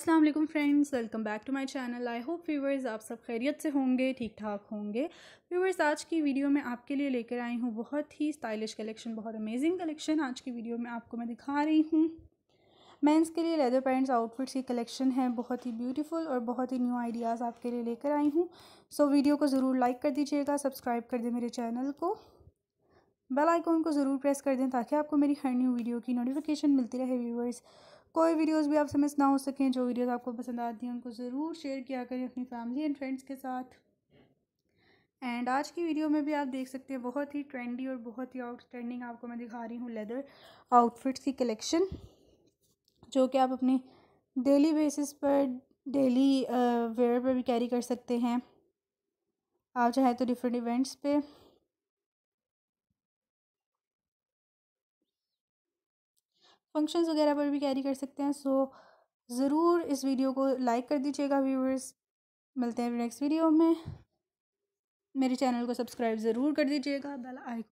Aslam friends welcome back to my channel I hope viewers आप सब खैरियत से होंगे ठीक ठाक होंगे व्यूवर्स आज की वीडियो में आपके लिए लेकर आई हूँ बहुत ही स्टाइलिश कलेक्शन बहुत अमेजिंग कलेक्शन आज की वीडियो में आपको मैं दिखा रही हूँ मेंस के लिए लेदर पैंट्स आउटफिट्स की कलेक्शन है बहुत ही ब्यूटीफुल और बहुत ही न्यू आइडियाज़ आपके लिए लेकर आई हूँ सो so, वीडियो को ज़रूर लाइक कर दीजिएगा सब्सक्राइब कर दें मेरे चैनल को बेल आइकॉन को ज़रूर प्रेस कर दें ताकि आपको मेरी हर न्यू वीडियो की नोटिफिकेशन मिलती रहे व्यूवर्स कोई वीडियोस भी आपसे मिस ना हो सकें जो वीडियोस आपको पसंद आती हैं उनको ज़रूर शेयर किया करें अपनी फैमिली एंड फ्रेंड्स के साथ एंड आज की वीडियो में भी आप देख सकते हैं बहुत ही ट्रेंडी और बहुत ही आउट आपको मैं दिखा रही हूँ लेदर आउटफिट्स की कलेक्शन जो कि आप अपने डेली बेसिस पर डेली वेयर पर भी कैरी कर सकते हैं आप चाहें तो डिफरेंट इवेंट्स पे फंक्शंस वगैरह पर भी कैरी कर सकते हैं सो ज़रूर इस वीडियो को लाइक कर दीजिएगा व्यूवर्स मिलते हैं नेक्स्ट वीडियो में मेरे चैनल को सब्सक्राइब ज़रूर कर दीजिएगा बेल आइकन